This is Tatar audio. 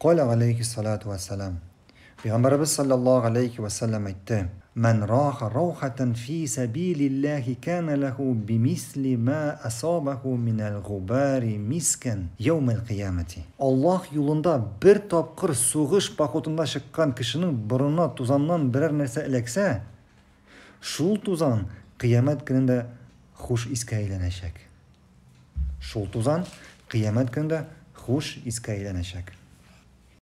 قال عليه الصلاة والسلام بغمبر بس صلى الله عليه وسلم اتى من راح روحة في سبيل الله كان له بمثل ما أصابه من الغبار مسكا يوم القيامة الله يولندا بر تابقر سوغش باقوتندا شقان كشنو برنا توزاننا برر نرسى إلكسا شول توزان قيامت كنندا خوش إسكايلا نشك شول توزان قيامت كنندا